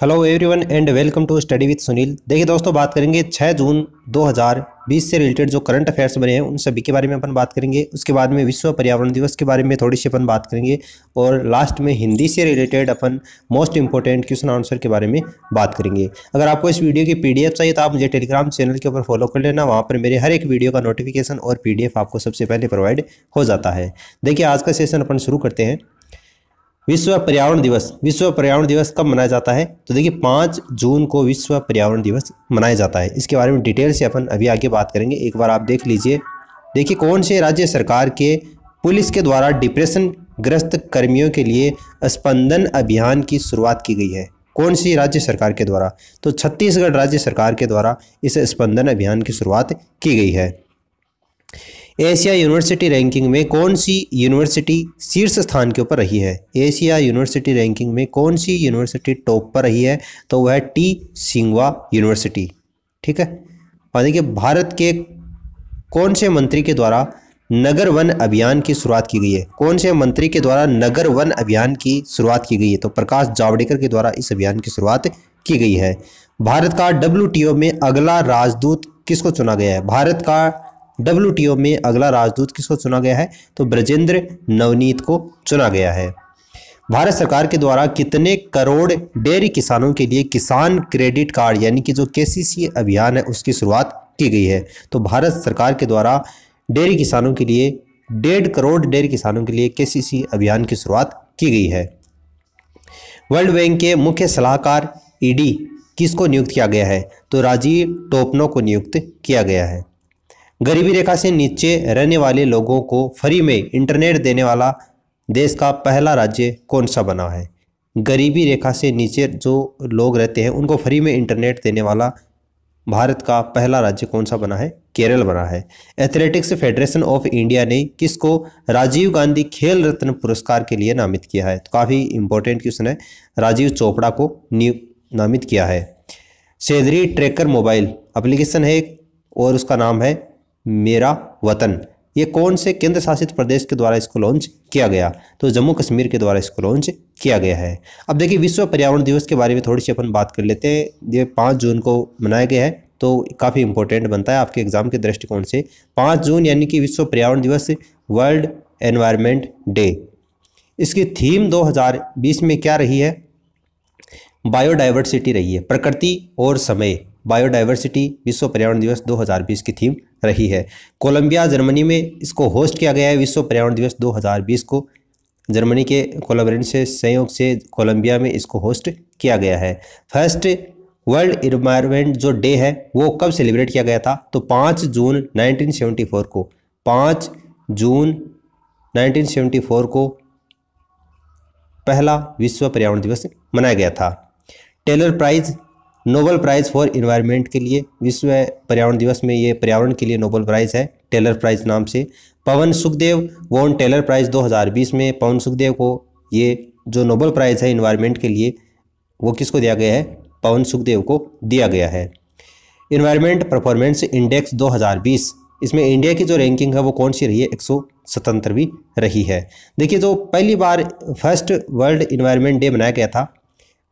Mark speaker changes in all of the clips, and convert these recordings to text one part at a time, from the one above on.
Speaker 1: hello everyone and welcome to study with Sunil देखिए दोस्तों बात करेंगे 6 जून 2020 से रिलेटेड जो करंट अफेयर्स बने हैं उन सभी के बारे में अपन बात करेंगे उसके बाद में विश्व पर्यावरण दिवस के बारे में थोड़ी सी अपन बात करेंगे और लास्ट में हिंदी से रिलेटेड अपन मोस्ट इंपॉर्टेंट क्वेश्चन आंसर के बारे में बात करेंगे अगर आपको इस वीडियो की पी चाहिए तो आप मुझे टेलीग्राम चैनल के ऊपर फॉलो कर लेना वहाँ पर मेरे हर एक वीडियो का नोटिफिकेशन और पी आपको सबसे पहले प्रोवाइड हो जाता है देखिए आज का सेशन अपन शुरू करते हैं विश्व पर्यावरण दिवस विश्व पर्यावरण दिवस कब मनाया जाता है तो देखिए पाँच जून को विश्व पर्यावरण दिवस मनाया जाता है इसके बारे में डिटेल से अपन अभी आगे बात करेंगे एक बार आप देख लीजिए देखिए कौन से राज्य सरकार के पुलिस के द्वारा डिप्रेशन ग्रस्त कर्मियों के लिए स्पंदन अभियान की शुरुआत की गई है कौन सी राज्य सरकार के द्वारा तो छत्तीसगढ़ राज्य सरकार के द्वारा इस स्पंदन अभियान की शुरुआत की गई है एशिया यूनिवर्सिटी रैंकिंग में कौन सी यूनिवर्सिटी शीर्ष स्थान के ऊपर रही है एशिया यूनिवर्सिटी रैंकिंग में कौन सी यूनिवर्सिटी टॉप पर रही है तो वह टी सिंगवा यूनिवर्सिटी ठीक है और देखिए भारत के कौन से मंत्री के द्वारा नगर वन अभियान की शुरुआत की गई है कौन से मंत्री के द्वारा नगर वन अभियान की शुरुआत की गई है तो प्रकाश जावड़ेकर के द्वारा इस अभियान की शुरुआत की गई है भारत का डब्ल्यू में अगला राजदूत किसको चुना गया है भारत का डब्ल्यू में अगला राजदूत किसको चुना गया है तो ब्रजेंद्र नवनीत को चुना गया है भारत सरकार के द्वारा कितने करोड़ डेयरी किसानों के लिए किसान क्रेडिट कार्ड यानी कि जो के अभियान है उसकी शुरुआत की गई है तो भारत सरकार के द्वारा डेयरी किसानों के लिए डेढ़ करोड़ डेयरी किसानों के लिए के अभियान की शुरुआत की गई है वर्ल्ड बैंक के मुख्य सलाहकार ईडी e किसको नियुक्त किया गया है तो राजीव टोपनो को नियुक्त किया गया है गरीबी रेखा से नीचे रहने वाले लोगों को फ्री में इंटरनेट देने वाला देश का पहला राज्य कौन सा बना है गरीबी रेखा से नीचे जो लोग रहते हैं उनको फ्री में इंटरनेट देने वाला भारत का पहला राज्य कौन सा बना है केरल बना है एथलेटिक्स फेडरेशन ऑफ इंडिया ने किसको राजीव गांधी खेल रत्न पुरस्कार के लिए नामित किया है तो काफ़ी इंपॉर्टेंट क्वेश्चन है राजीव चोपड़ा को नामित किया है सेदरी ट्रैकर मोबाइल एप्लीकेशन है और उसका नाम है मेरा वतन ये कौन से केंद्र शासित प्रदेश के द्वारा इसको लॉन्च किया गया तो जम्मू कश्मीर के द्वारा इसको लॉन्च किया गया है अब देखिए विश्व पर्यावरण दिवस के बारे में थोड़ी सी अपन बात कर लेते हैं ये पाँच जून को मनाया गया है तो काफ़ी इंपॉर्टेंट बनता है आपके एग्जाम के दृष्टिकोण से पाँच जून यानी कि विश्व पर्यावरण दिवस वर्ल्ड एनवायरमेंट डे इसकी थीम 2020 में क्या रही है बायोडाइवर्सिटी रही है प्रकृति और समय बायोडाइवर्सिटी विश्व पर्यावरण दिवस 2020 की थीम रही है कोलंबिया जर्मनी में इसको होस्ट किया गया है विश्व पर्यावरण दिवस 2020 को जर्मनी के कोलाबरेंट से संयोग से कोलंबिया में इसको होस्ट किया गया है फर्स्ट वर्ल्ड इन्वायरमेंट जो डे है वो कब सेलिब्रेट किया गया था तो पाँच जून नाइनटीन को पाँच जून नाइनटीन को पहला विश्व पर्यावरण दिवस मनाया गया था Tyler prize Nobel prize for environment के लिए विश्व पर्यावरण दिवस में ये पर्यावरण के लिए नोबल प्राइज़ है टेलर प्राइज़ नाम से Pavan Sukhdev won Tyler prize 2020 में पवन सुखदेव को ये जो नोबल प्राइज़ है इन्वायरमेंट के लिए वो किसको दिया गया है पवन सुखदेव को दिया गया है इन्वायरमेंट परफॉर्मेंस इंडेक्स 2020 इसमें इंडिया की जो रैंकिंग है वो कौन सी रही है एक सौ रही है देखिए जो तो पहली बार फर्स्ट वर्ल्ड इन्वायरमेंट डे मनाया गया था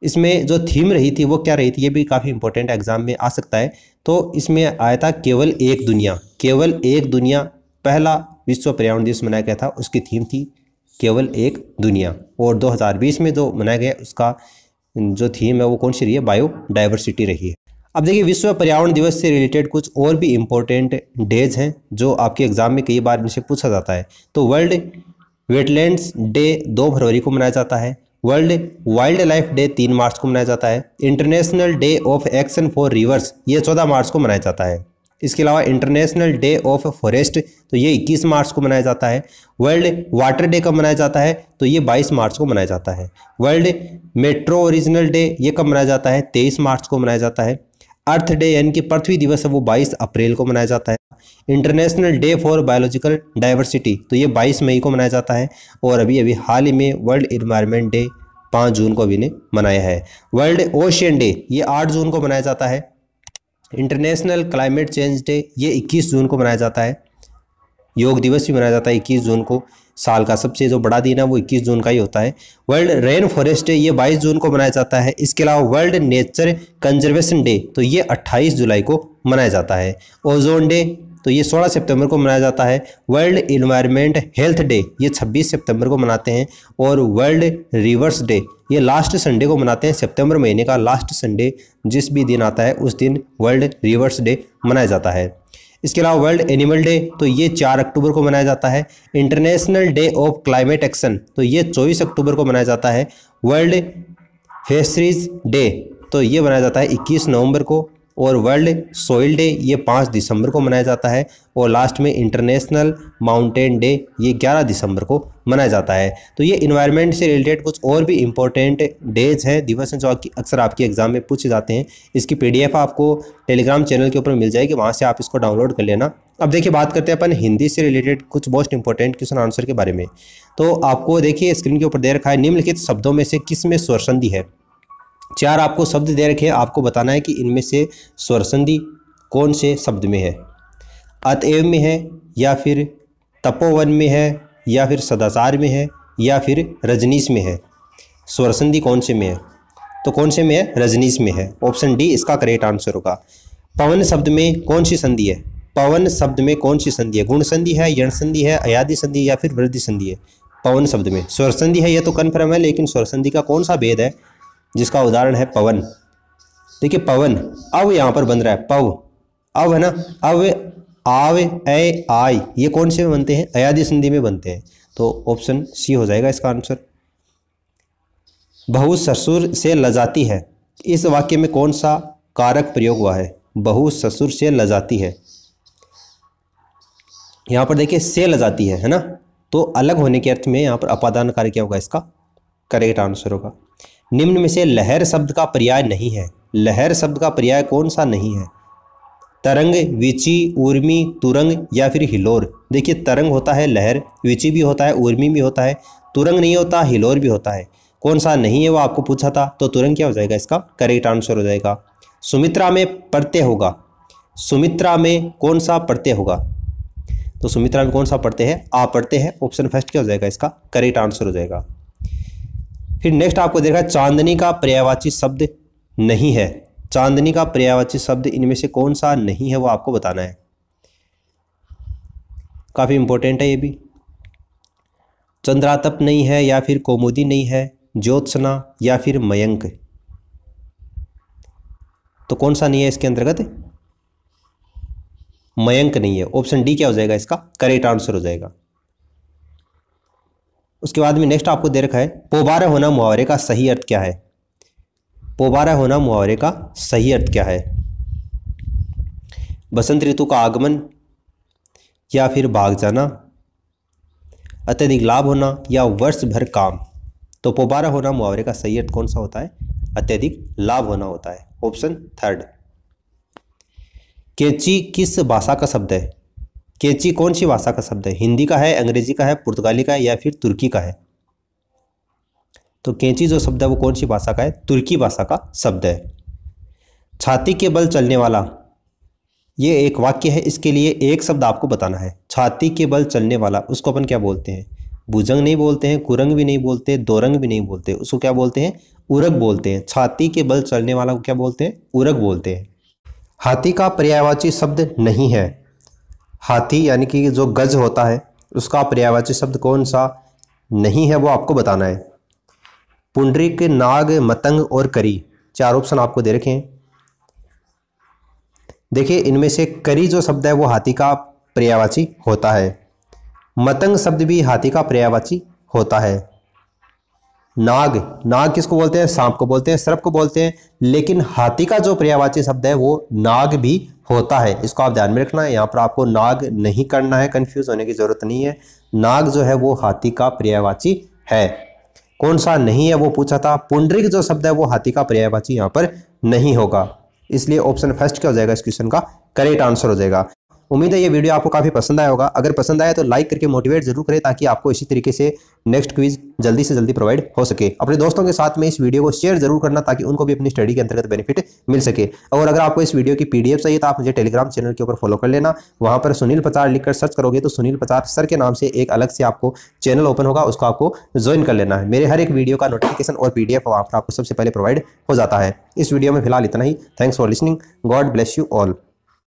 Speaker 1: इसमें जो थीम रही थी वो क्या रही थी ये भी काफ़ी इंपॉर्टेंट एग्जाम में आ सकता है तो इसमें आया था केवल एक दुनिया केवल एक दुनिया पहला विश्व पर्यावरण दिवस मनाया गया था उसकी थीम थी केवल एक दुनिया और 2020 में जो मनाया गया उसका जो थीम है वो कौन सी रही है बायो डाइवर्सिटी रही है अब देखिए विश्व पर्यावरण दिवस से रिलेटेड कुछ और भी इम्पोर्टेंट डेज हैं जो आपके एग्ज़ाम में कई बार इनसे पूछा जाता है तो वर्ल्ड वेटलैंड्स डे दो फरवरी को मनाया जाता है वर्ल्ड वाइल्ड लाइफ डे तीन मार्च को मनाया जाता है international day of action for rivers ये चौदह मार्च को मनाया जाता है इसके अलावा इंटरनेशनल डे ऑफ फॉरेस्ट तो ये 21 मार्च को मनाया जाता है वर्ल्ड वाटर डे कब मनाया जाता है तो ये 22 मार्च को मनाया जाता है वर्ल्ड मेट्रो ओरिजिनल डे ये कब मनाया जाता है 23 मार्च को मनाया जाता है अर्थ डे यानी कि पृथ्वी दिवस है वो 22 अप्रैल को मनाया जाता है international day for biological diversity तो ये 22 मई को मनाया जाता है और अभी अभी हाल ही में वर्ल्ड इन्वायरमेंट डे 5 जून को अभी ने मनाया है वर्ल्ड ओशियन डे ये आठ जून को मनाया जाता है इंटरनेशनल क्लाइमेट चेंज डे ये 21 जून को मनाया जाता है योग दिवस भी मनाया जाता है इक्कीस जून को साल का सबसे जो बड़ा दिन है वो इक्कीस जून का ही होता है वर्ल्ड रेन फॉरेस्ट डे ये बाईस जून को मनाया जाता है इसके अलावा वर्ल्ड नेचर कंजर्वेशन डे तो ये अट्ठाईस जुलाई को मनाया जाता है ओजोन डे तो ये 16 सितंबर को मनाया जाता है वर्ल्ड इन्वायरमेंट हेल्थ डे ये 26 सितंबर को मनाते हैं और वर्ल्ड रिवर्स डे ये लास्ट संडे को मनाते हैं सितंबर महीने का लास्ट संडे जिस भी दिन आता है उस दिन वर्ल्ड रिवर्स डे मनाया जाता है इसके अलावा वर्ल्ड एनिमल डे तो ये चार अक्टूबर को मनाया जाता है international day of climate action तो ये चौबीस अक्टूबर को मनाया जाता है वर्ल्ड फेसरीज डे तो ये मनाया जाता है 21 नवंबर को और वर्ल्ड सोइल डे ये पाँच दिसंबर को मनाया जाता है और लास्ट में इंटरनेशनल माउंटेन डे ये ग्यारह दिसंबर को मनाया जाता है तो ये इन्वायरमेंट से रिलेटेड कुछ और भी इंपॉर्टेंट डेज हैं दिवस हैं जो आपकी अक्सर आपके एग्ज़ाम में पूछे जाते हैं इसकी पी आपको टेलीग्राम चैनल के ऊपर मिल जाएगी वहाँ से आप इसको डाउनलोड कर लेना अब देखिए बात करते हैं अपन हिंदी से रिलेटेड कुछ मोस्ट इंपॉर्टेंट क्वेश्चन आंसर के बारे में तो आपको देखिए स्क्रीन के ऊपर दे रखा है निम्नलिखित शब्दों में से किस में स्वरसंधि है चार आपको शब्द दे रखे हैं आपको बताना है कि इनमें से स्वर संधि कौन से शब्द में है अतएव में है या फिर तपोवन में है या फिर सदाचार में है या फिर रजनीश में है स्वर संधि कौन से में है तो कौन से में है रजनीश में है ऑप्शन डी इसका करेक्ट आंसर होगा पवन शब्द में कौन सी संधि है पवन शब्द में कौन सी संधि है गुण संधि है यण संधि है अयादि संधि या फिर वृद्धि संधि है पवन शब्द में स्वर संधि है यह तो कन्फर्म है लेकिन स्वर संधि का कौन सा भेद है जिसका उदाहरण है पवन देखिए पवन अव यहाँ पर बन रहा है पव अव है ना अव आव ए आई ये कौन से में बनते हैं अयाधि संधि में बनते हैं तो ऑप्शन सी हो जाएगा इसका आंसर बहु ससुर से लजाती है इस वाक्य में कौन सा कारक प्रयोग हुआ है बहु ससुर से लजाती है यहाँ पर देखिए से लजाती है है ना तो अलग होने के अर्थ में यहाँ पर अपादान कार्य क्या होगा इसका करेक्ट आंसर होगा निम्न में से लहर शब्द का पर्याय नहीं है लहर शब्द का पर्याय कौन सा नहीं है तरंग विची उर्मी तुरंग या फिर हिलोर देखिए तरंग होता है लहर विची भी होता है उर्मी भी होता है तुरंग नहीं होता हिलोर भी होता है कौन सा नहीं है वो आपको पूछा था तो तुरंग क्या हो जाएगा इसका करेक्ट आंसर हो जाएगा सुमित्रा में पढ़ते होगा सुमित्रा में कौन सा पढ़ते होगा तो सुमित्रा में कौन सा पढ़ते हैं आ पढ़ते हैं ऑप्शन फर्स्ट क्या हो जाएगा इसका करेक्ट आंसर हो जाएगा फिर नेक्स्ट आपको देखा चांदनी का पर्यावाची शब्द नहीं है चांदनी का पर्यावाची शब्द इनमें से कौन सा नहीं है वो आपको बताना है काफ़ी इंपॉर्टेंट है ये भी चंद्रातप नहीं है या फिर कौमुदी नहीं है ज्योत्सना या फिर मयंक तो कौन सा नहीं है इसके अंतर्गत मयंक नहीं है ऑप्शन डी क्या हो जाएगा इसका करेक्ट आंसर हो जाएगा उसके बाद में नेक्स्ट आपको दे रखा है पोबारा होना मुहावरे का सही अर्थ क्या है पोबारा होना मुहावरे का सही अर्थ क्या है बसंत ऋतु का आगमन या फिर भाग जाना अत्यधिक लाभ होना या वर्ष भर काम तो पोबारा होना मुहावरे का सही अर्थ कौन सा होता है अत्यधिक लाभ होना होता है ऑप्शन थर्ड केची किस भाषा का शब्द है केची कौन सी भाषा का शब्द है हिंदी का है अंग्रेजी का है पुर्तगाली का है या फिर तुर्की का है तो केची जो शब्द है वो कौन सी भाषा का है तुर्की भाषा का शब्द है छाती के बल चलने वाला ये एक वाक्य है इसके लिए एक शब्द आपको बताना है छाती के बल चलने वाला उसको अपन क्या बोलते हैं भुजंग नहीं बोलते हैं कुरंग भी नहीं बोलते दोरंग भी नहीं बोलते उसको क्या बोलते हैं उरग बोलते हैं छाती के बल चलने वाला को क्या बोलते हैं उरग बोलते हैं हाथी का पर्यायवाची शब्द नहीं है हाथी यानी कि जो गज होता है उसका पर्यावाची शब्द कौन सा नहीं है वो आपको बताना है पुंडरिक नाग मतंग और करी चार ऑप्शन आपको दे रखे हैं देखिए इनमें से करी जो शब्द है वो हाथी का पर्यावाची होता है मतंग शब्द भी हाथी का पर्यावाची होता है नाग नाग किसको बोलते हैं सांप को बोलते हैं सर्प को बोलते हैं लेकिन हाथी का जो पर्यावाची शब्द है वो नाग भी होता है इसको आप ध्यान में रखना है यहाँ पर आपको नाग नहीं करना है कंफ्यूज होने की जरूरत नहीं है नाग जो है वो हाथी का पर्यायवाची है कौन सा नहीं है वो पूछा था पुंडरिक जो शब्द है वो हाथी का पर्यायवाची यहाँ पर नहीं होगा इसलिए ऑप्शन फर्स्ट क्या हो जाएगा इस क्वेश्चन का करेक्ट आंसर हो जाएगा उम्मीद है ये वीडियो आपको काफ़ी पसंद आया होगा अगर पसंद आया तो लाइक करके मोटिवेट जरूर करें ताकि आपको इसी तरीके से नेक्स्ट क्विज जल्दी से जल्दी प्रोवाइड हो सके अपने दोस्तों के साथ में इस वीडियो को शेयर जरूर करना ताकि उनको भी अपनी स्टडी के अंतर्गत बेनिफिट मिल सके और अगर आपको इस वीडियो की पीडीएफ चाहिए तो आप मुझे टेलीग्राम चैनल के ऊपर फॉलो कर लेना वहाँ पर सुनील पचार लिखकर सर्च करोगे तो सुनील पचार सर के नाम से एक अलग से आपको चैनल ओपन होगा उसको आपको ज्वाइन कर लेना है मेरे हर एक वीडियो का नोटिफिकेशन और पी डी एफ आपको सबसे पहले प्रोवाइड हो जाता है इस वीडियो में फिलहाल इतना ही thanks for listening God bless you all